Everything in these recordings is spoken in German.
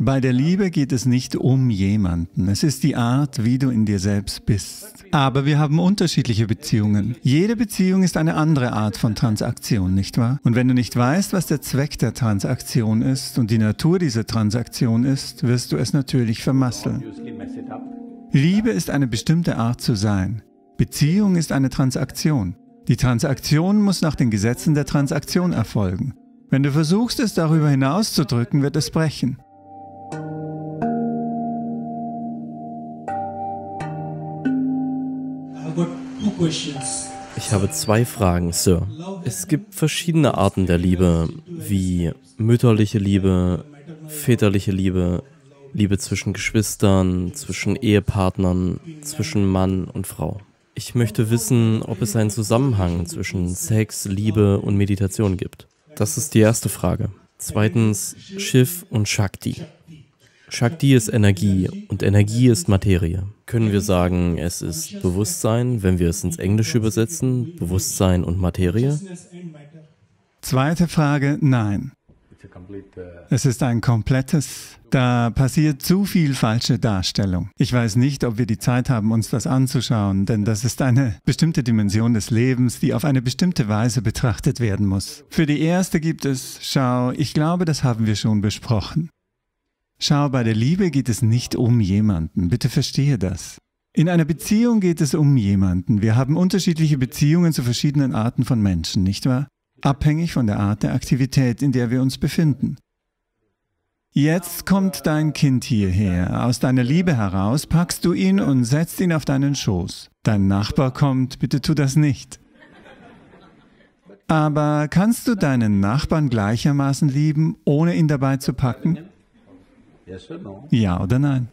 Bei der Liebe geht es nicht um jemanden. Es ist die Art, wie du in dir selbst bist. Aber wir haben unterschiedliche Beziehungen. Jede Beziehung ist eine andere Art von Transaktion, nicht wahr? Und wenn du nicht weißt, was der Zweck der Transaktion ist und die Natur dieser Transaktion ist, wirst du es natürlich vermasseln. Liebe ist eine bestimmte Art zu sein. Beziehung ist eine Transaktion. Die Transaktion muss nach den Gesetzen der Transaktion erfolgen. Wenn du versuchst, es darüber hinauszudrücken, wird es brechen. Ich habe zwei Fragen, Sir. Es gibt verschiedene Arten der Liebe, wie mütterliche Liebe, väterliche Liebe, Liebe zwischen Geschwistern, zwischen Ehepartnern, zwischen Mann und Frau. Ich möchte wissen, ob es einen Zusammenhang zwischen Sex, Liebe und Meditation gibt. Das ist die erste Frage. Zweitens Schiff und Shakti. Shakti ist Energie und Energie ist Materie. Können wir sagen, es ist Bewusstsein, wenn wir es ins Englische übersetzen, Bewusstsein und Materie? Zweite Frage, nein. Es ist ein komplettes, da passiert zu viel falsche Darstellung. Ich weiß nicht, ob wir die Zeit haben, uns das anzuschauen, denn das ist eine bestimmte Dimension des Lebens, die auf eine bestimmte Weise betrachtet werden muss. Für die erste gibt es, schau, ich glaube, das haben wir schon besprochen. Schau, bei der Liebe geht es nicht um jemanden. Bitte verstehe das. In einer Beziehung geht es um jemanden. Wir haben unterschiedliche Beziehungen zu verschiedenen Arten von Menschen, nicht wahr? Abhängig von der Art der Aktivität, in der wir uns befinden. Jetzt kommt dein Kind hierher. Aus deiner Liebe heraus packst du ihn und setzt ihn auf deinen Schoß. Dein Nachbar kommt, bitte tu das nicht. Aber kannst du deinen Nachbarn gleichermaßen lieben, ohne ihn dabei zu packen? Ja oder nein?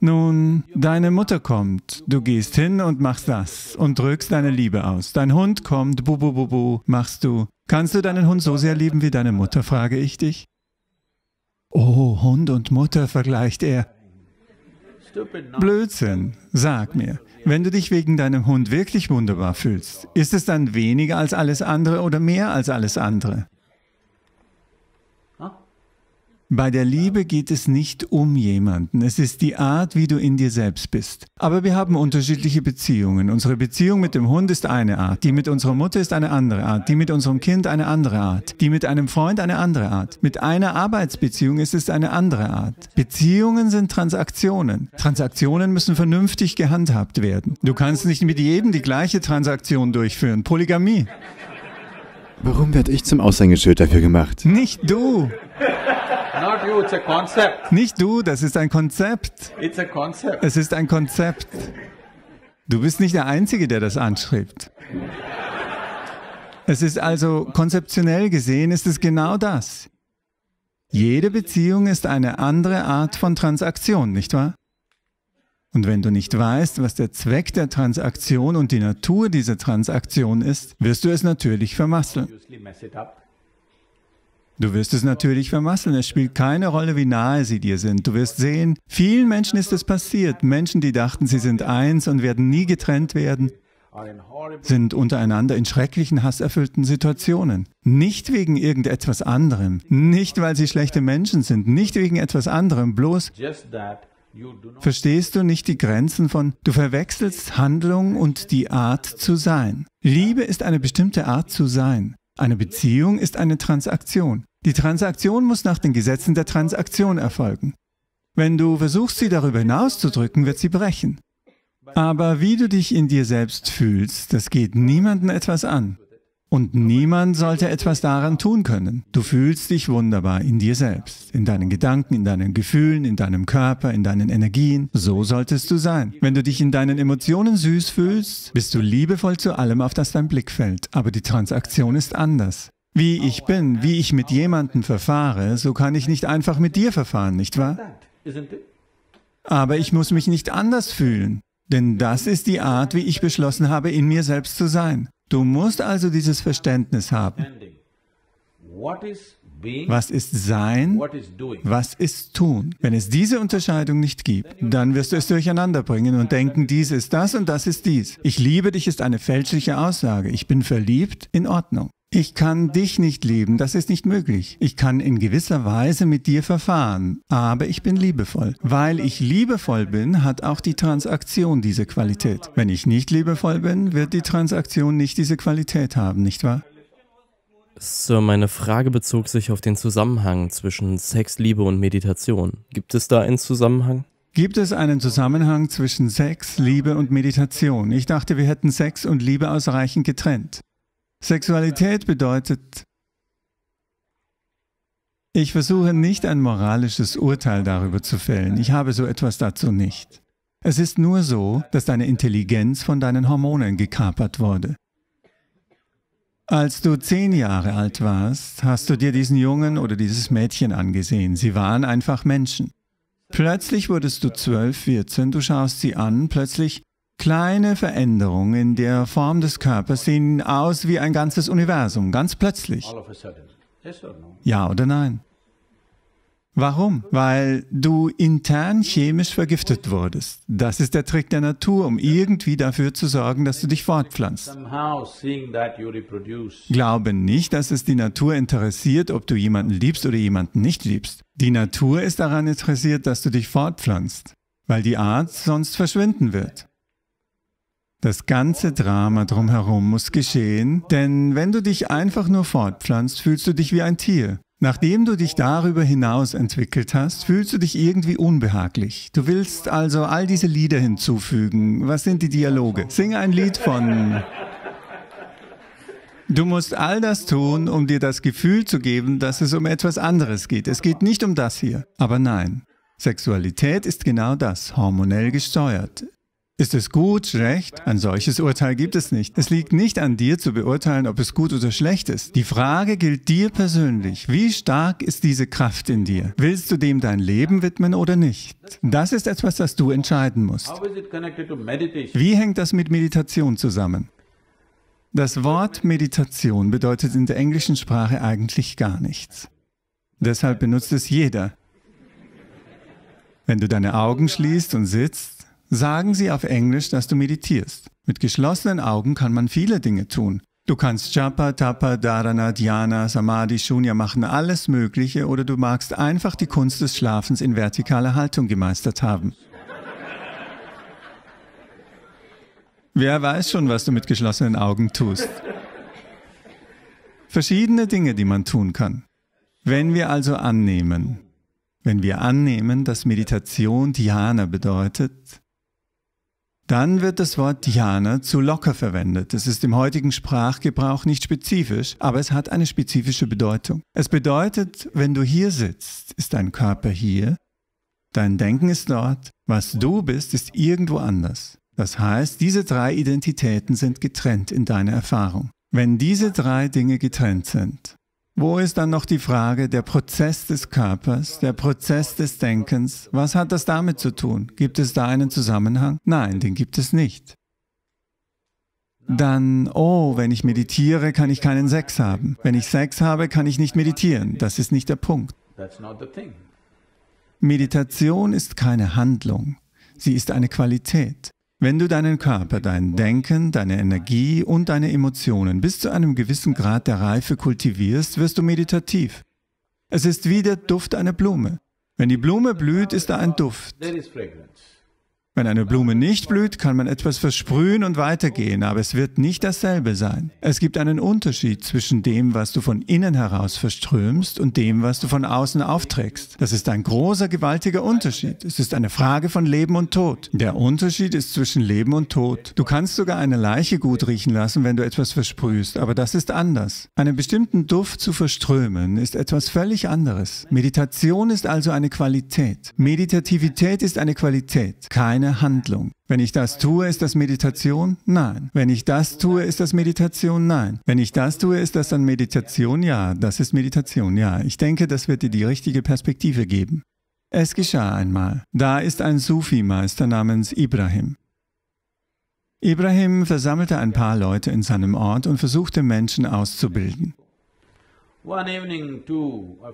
Nun, deine Mutter kommt, du gehst hin und machst das und drückst deine Liebe aus. Dein Hund kommt, bu bu bu bu, machst du. Kannst du deinen Hund so sehr lieben wie deine Mutter, frage ich dich? Oh, Hund und Mutter, vergleicht er. Blödsinn, sag mir, wenn du dich wegen deinem Hund wirklich wunderbar fühlst, ist es dann weniger als alles andere oder mehr als alles andere? Bei der Liebe geht es nicht um jemanden, es ist die Art, wie du in dir selbst bist. Aber wir haben unterschiedliche Beziehungen. Unsere Beziehung mit dem Hund ist eine Art, die mit unserer Mutter ist eine andere Art, die mit unserem Kind eine andere Art, die mit einem Freund eine andere Art, mit einer Arbeitsbeziehung ist es eine andere Art. Beziehungen sind Transaktionen. Transaktionen müssen vernünftig gehandhabt werden. Du kannst nicht mit jedem die gleiche Transaktion durchführen. Polygamie. Warum werde ich zum Aushängeschild dafür gemacht? Nicht du! Not you, it's a concept. Nicht du, das ist ein Konzept. It's a concept. Es ist ein Konzept. Du bist nicht der Einzige, der das anschreibt. Es ist also konzeptionell gesehen, ist es genau das. Jede Beziehung ist eine andere Art von Transaktion, nicht wahr? Und wenn du nicht weißt, was der Zweck der Transaktion und die Natur dieser Transaktion ist, wirst du es natürlich vermasseln. Du wirst es natürlich vermasseln. Es spielt keine Rolle, wie nahe sie dir sind. Du wirst sehen, vielen Menschen ist es passiert. Menschen, die dachten, sie sind eins und werden nie getrennt werden, sind untereinander in schrecklichen, hasserfüllten Situationen. Nicht wegen irgendetwas anderem, nicht weil sie schlechte Menschen sind, nicht wegen etwas anderem, bloß verstehst du nicht die Grenzen von, du verwechselst Handlung und die Art zu sein. Liebe ist eine bestimmte Art zu sein. Eine Beziehung ist eine Transaktion. Die Transaktion muss nach den Gesetzen der Transaktion erfolgen. Wenn du versuchst, sie darüber hinauszudrücken, wird sie brechen. Aber wie du dich in dir selbst fühlst, das geht niemanden etwas an. Und niemand sollte etwas daran tun können. Du fühlst dich wunderbar in dir selbst, in deinen Gedanken, in deinen Gefühlen, in deinem Körper, in deinen Energien. So solltest du sein. Wenn du dich in deinen Emotionen süß fühlst, bist du liebevoll zu allem, auf das dein Blick fällt. Aber die Transaktion ist anders. Wie ich bin, wie ich mit jemandem verfahre, so kann ich nicht einfach mit dir verfahren, nicht wahr? Aber ich muss mich nicht anders fühlen, denn das ist die Art, wie ich beschlossen habe, in mir selbst zu sein. Du musst also dieses Verständnis haben. Was ist Sein? Was ist Tun? Wenn es diese Unterscheidung nicht gibt, dann wirst du es durcheinander bringen und denken, dies ist das und das ist dies. Ich liebe dich ist eine fälschliche Aussage. Ich bin verliebt, in Ordnung. Ich kann dich nicht lieben, das ist nicht möglich. Ich kann in gewisser Weise mit dir verfahren, aber ich bin liebevoll. Weil ich liebevoll bin, hat auch die Transaktion diese Qualität. Wenn ich nicht liebevoll bin, wird die Transaktion nicht diese Qualität haben, nicht wahr? Sir, meine Frage bezog sich auf den Zusammenhang zwischen Sex, Liebe und Meditation. Gibt es da einen Zusammenhang? Gibt es einen Zusammenhang zwischen Sex, Liebe und Meditation? Ich dachte, wir hätten Sex und Liebe ausreichend getrennt. Sexualität bedeutet, ich versuche nicht ein moralisches Urteil darüber zu fällen. Ich habe so etwas dazu nicht. Es ist nur so, dass deine Intelligenz von deinen Hormonen gekapert wurde. Als du zehn Jahre alt warst, hast du dir diesen Jungen oder dieses Mädchen angesehen. Sie waren einfach Menschen. Plötzlich wurdest du zwölf, vierzehn, du schaust sie an, plötzlich Kleine Veränderungen in der Form des Körpers sehen aus wie ein ganzes Universum, ganz plötzlich. Ja oder nein? Warum? Weil du intern chemisch vergiftet wurdest. Das ist der Trick der Natur, um irgendwie dafür zu sorgen, dass du dich fortpflanzt. Glaube nicht, dass es die Natur interessiert, ob du jemanden liebst oder jemanden nicht liebst. Die Natur ist daran interessiert, dass du dich fortpflanzt, weil die Art sonst verschwinden wird. Das ganze Drama drumherum muss geschehen, denn wenn du dich einfach nur fortpflanzt, fühlst du dich wie ein Tier. Nachdem du dich darüber hinaus entwickelt hast, fühlst du dich irgendwie unbehaglich. Du willst also all diese Lieder hinzufügen. Was sind die Dialoge? Sing ein Lied von... Du musst all das tun, um dir das Gefühl zu geben, dass es um etwas anderes geht. Es geht nicht um das hier. Aber nein, Sexualität ist genau das, hormonell gesteuert. Ist es gut, schlecht? Ein solches Urteil gibt es nicht. Es liegt nicht an dir zu beurteilen, ob es gut oder schlecht ist. Die Frage gilt dir persönlich. Wie stark ist diese Kraft in dir? Willst du dem dein Leben widmen oder nicht? Das ist etwas, das du entscheiden musst. Wie hängt das mit Meditation zusammen? Das Wort Meditation bedeutet in der englischen Sprache eigentlich gar nichts. Deshalb benutzt es jeder. Wenn du deine Augen schließt und sitzt, Sagen Sie auf Englisch, dass du meditierst. Mit geschlossenen Augen kann man viele Dinge tun. Du kannst Japa, Tapa, Dharana, Dhyana, Samadhi, Shunya machen, alles Mögliche, oder du magst einfach die Kunst des Schlafens in vertikaler Haltung gemeistert haben. Wer weiß schon, was du mit geschlossenen Augen tust? Verschiedene Dinge, die man tun kann. Wenn wir also annehmen, wenn wir annehmen, dass Meditation Dhyana bedeutet, dann wird das Wort Dhyana zu locker verwendet. Es ist im heutigen Sprachgebrauch nicht spezifisch, aber es hat eine spezifische Bedeutung. Es bedeutet, wenn du hier sitzt, ist dein Körper hier, dein Denken ist dort, was du bist, ist irgendwo anders. Das heißt, diese drei Identitäten sind getrennt in deiner Erfahrung. Wenn diese drei Dinge getrennt sind, wo ist dann noch die Frage, der Prozess des Körpers, der Prozess des Denkens, was hat das damit zu tun? Gibt es da einen Zusammenhang? Nein, den gibt es nicht. Dann, oh, wenn ich meditiere, kann ich keinen Sex haben. Wenn ich Sex habe, kann ich nicht meditieren. Das ist nicht der Punkt. Meditation ist keine Handlung, sie ist eine Qualität. Wenn du deinen Körper, dein Denken, deine Energie und deine Emotionen bis zu einem gewissen Grad der Reife kultivierst, wirst du meditativ. Es ist wie der Duft einer Blume. Wenn die Blume blüht, ist da ein Duft. Wenn eine Blume nicht blüht, kann man etwas versprühen und weitergehen, aber es wird nicht dasselbe sein. Es gibt einen Unterschied zwischen dem, was du von innen heraus verströmst und dem, was du von außen aufträgst. Das ist ein großer, gewaltiger Unterschied. Es ist eine Frage von Leben und Tod. Der Unterschied ist zwischen Leben und Tod. Du kannst sogar eine Leiche gut riechen lassen, wenn du etwas versprühst, aber das ist anders. Einen bestimmten Duft zu verströmen ist etwas völlig anderes. Meditation ist also eine Qualität. Meditativität ist eine Qualität, keine eine Handlung. Wenn ich das tue, ist das Meditation? Nein. Wenn ich das tue, ist das Meditation? Nein. Wenn ich das tue, ist das dann Meditation? Ja, das ist Meditation, ja. Ich denke, das wird dir die richtige Perspektive geben. Es geschah einmal. Da ist ein Sufi-Meister namens Ibrahim. Ibrahim versammelte ein paar Leute in seinem Ort und versuchte Menschen auszubilden.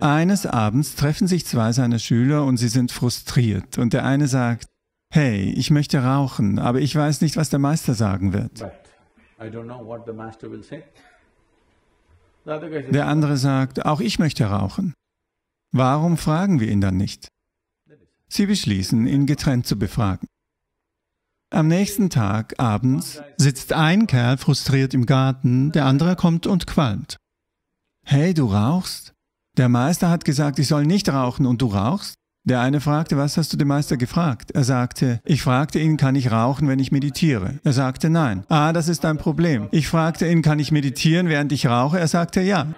Eines Abends treffen sich zwei seiner Schüler und sie sind frustriert. Und der eine sagt, Hey, ich möchte rauchen, aber ich weiß nicht, was der Meister sagen wird. Der andere sagt, auch ich möchte rauchen. Warum fragen wir ihn dann nicht? Sie beschließen, ihn getrennt zu befragen. Am nächsten Tag, abends, sitzt ein Kerl frustriert im Garten, der andere kommt und qualmt. Hey, du rauchst? Der Meister hat gesagt, ich soll nicht rauchen und du rauchst? Der eine fragte, was hast du dem Meister gefragt? Er sagte, ich fragte ihn, kann ich rauchen, wenn ich meditiere? Er sagte, nein. Ah, das ist ein Problem. Ich fragte ihn, kann ich meditieren, während ich rauche? Er sagte, ja.